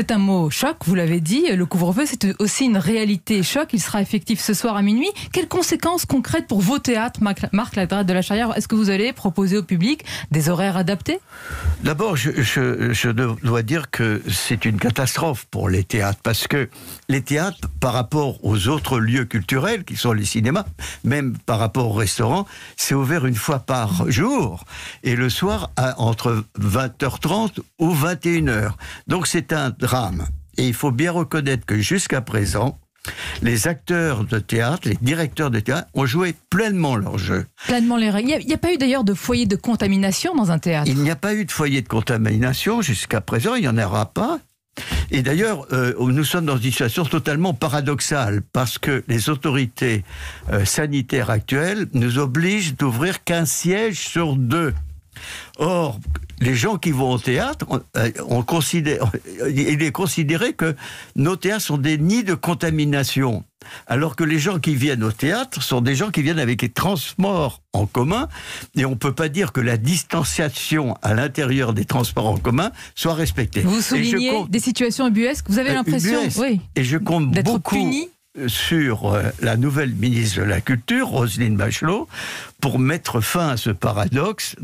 C'est un mot choc, vous l'avez dit. Le couvre-feu, c'est aussi une réalité choc. Il sera effectif ce soir à minuit. Quelles conséquences concrètes pour vos théâtres, Marc Ladrade de la Charrière Est-ce que vous allez proposer au public des horaires adaptés D'abord, je, dois dire que c'est une catastrophe pour les théâtres parce que les théâtres, par rapport aux autres lieux culturels qui sont les cinémas, même par rapport aux restaurants, c'est ouvert une fois par jour et le soir entre 20h30 ou 21h. Donc c'est un et il faut bien reconnaître que jusqu'à présent, les acteurs de théâtre, les directeurs de théâtre ont joué pleinement leur jeu. Pleinement les règles. Il n'y a, pas eu d'ailleurs de foyer de contamination dans un théâtre. Il n'y a pas eu de foyer de contamination jusqu'à présent, il n'y en aura pas. Et d'ailleurs, euh, nous sommes dans une situation totalement paradoxale parce que les autorités euh, sanitaires actuelles nous obligent d'ouvrir qu'un siège sur deux. Or, les gens qui vont au théâtre, on, euh, considère, il est considéré que nos théâtres sont des nids de contamination. Alors que les gens qui viennent au théâtre sont des gens qui viennent avec les transports en commun, et on ne peut pas dire que la distanciation à l'intérieur des transports en commun soit respectée. Vous soulignez des situations ubuesques, vous avez euh, l'impression, oui, et je compte beaucoup sur euh, la nouvelle ministre de la Culture, Roselyne Bachelot, pour mettre fin à ce paradoxe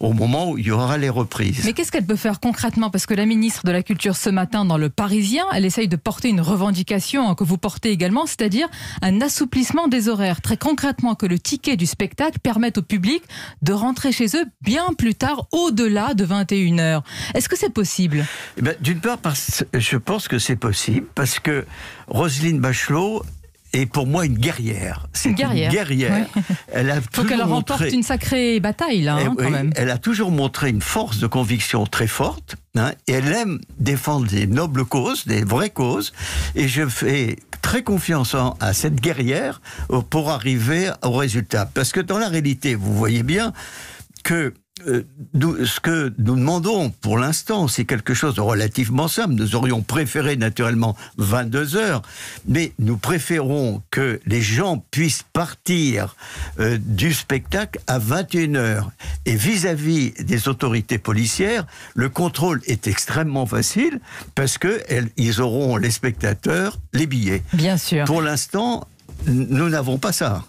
au moment où il y aura les reprises. Mais qu'est-ce qu'elle peut faire concrètement Parce que la ministre de la Culture ce matin dans Le Parisien, elle essaye de porter une revendication que vous portez également, c'est-à-dire un assouplissement des horaires. Très concrètement, que le ticket du spectacle permette au public de rentrer chez eux bien plus tard, au-delà de 21h. Est-ce que c'est possible eh ben, D'une part, parce, je pense que c'est possible, parce que Roselyne Bachelot est pour moi une guerrière. C'est une guerrière. Elle a Faut une sacrée bataille eh hein, Elle a toujours montré une force de conviction très forte. Hein, elle aime défendre des nobles causes, des vraies causes. Et je fais très confiance à cette guerrière pour arriver au résultat. Parce que dans la réalité, vous voyez bien que euh, ce que nous demandons pour l'instant, c'est quelque chose de relativement simple. Nous aurions préféré naturellement 22 heures, mais nous préférons que les gens puissent partir euh, du spectacle à 21 heures. Et vis-à-vis des autorités policières, le contrôle est extrêmement facile parce que ils auront les spectateurs, les billets. Bien sûr. Pour l'instant, nous n'avons pas ça.